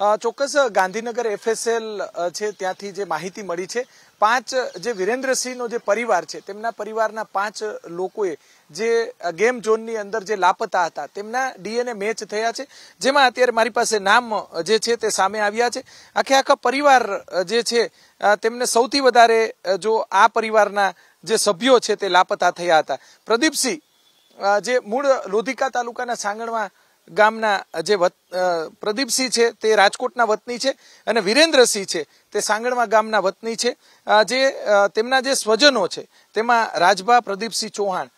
ચોક્કસ ગાંધીનગર એફએસએલ છે ત્યાંથી જે માહિતી મળી છે પાંચ જે વિરેન્દ્રસિંહનો જે પરિવાર છે તેમના પરિવારના પાંચ લોકોએ જે ગેમ ઝોનની અંદર જે લાપતા હતા તેમના ડીએનએ મેચ થયા છે જેમાં અત્યારે મારી પાસે નામ જે છે તે સામે આવ્યા છે આખે આખા પરિવાર જે છે તેમને સૌથી વધારે જો આ પરિવારના જે સભ્યો છે તે લાપતા થયા હતા પ્રદીપસિંહ જે મૂળ લોધિકા તાલુકાના સાંગણમાં ગામના જે પ્રદીપસિંહ છે તે રાજકોટના વતની છે અને વિરેન્દ્રસિંહ છે તે સાંગણવા ગામના વતની છે જે તેમના જે સ્વજનો છે તેમાં રાજભા પ્રદીપસિંહ ચૌહાણ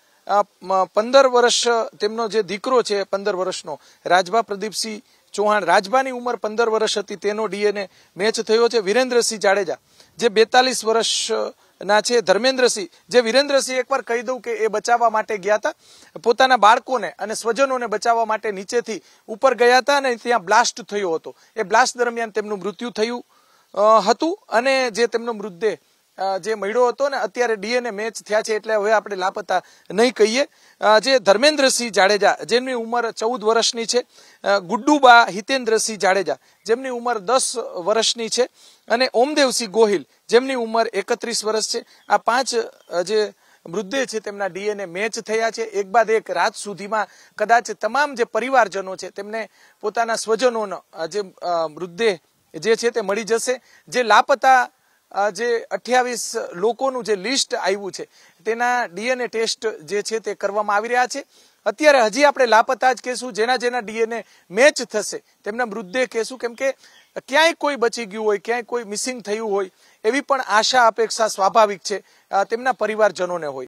પંદર વર્ષ તેમનો જે દીકરો છે પંદર વર્ષનો રાજભા પ્રદીપસિંહ ચૌહાણ રાજભાની ઉંમર પંદર વર્ષ હતી તેનો ડીએનએ મેચ થયો છે વિરેન્દ્રસિંહ જાડેજા જે બેતાલીસ વર્ષ ના છે ધર્મેન્દ્રસિંહ જે વિરેન્દ્રસિંહ એકવાર કહી દઉં કે એ બચાવવા માટે ગયા હતા પોતાના બાળકોને અને સ્વજનોને બચાવવા માટે નીચેથી ઉપર ગયા હતા અને ત્યાં બ્લાસ્ટ થયો હતો એ બ્લાસ્ટ દરમિયાન તેમનું મૃત્યુ થયું હતું અને જે તેમનો મૃતદેહ જે મળ્યો હતો ને અત્યારે ડીએનએ મેચ થયા છે એટલે હવે આપણે લાપતા નહીં કહીએ જે ધર્મેન્દ્રસિંહ જાડેજા જેમની ઉંમર ચૌદ વર્ષની છે ગુડ્ડુબા હિતેન્દ્રસિંહ જાડેજા જેમની ઉંમર દસ વર્ષની છે અને ઓમદેવસિંહ ગોહિલ જેમની ઉંમર એકત્રીસ વર્ષ છે આ પાંચ જે મૃદ્દે છે તેમના ડીએનએ મેચ થયા છે એક બાદ એક રાત સુધીમાં કદાચ તમામ જે પરિવારજનો છે તેમને પોતાના સ્વજનોનો જે મૃતદેહ જે છે તે મળી જશે જે લાપતા જે અઠ્યાવીસ લોકોનું જે લિસ્ટ આવ્યું છે તેના ડીએનએ ટેસ્ટ જે છે તે કરવામાં આવી રહ્યા છે અત્યારે હજી આપણે લાપતા જ કહેશું જેના જેના ડીએનએ મેચ થશે તેમના મૃતદેહ કહેશું કેમ કે ક્યાંય કોઈ બચી ગયું હોય ક્યાંય કોઈ મિસિંગ થયું હોય એવી પણ આશા અપેક્ષા સ્વાભાવિક છે તેમના પરિવારજનોને હોય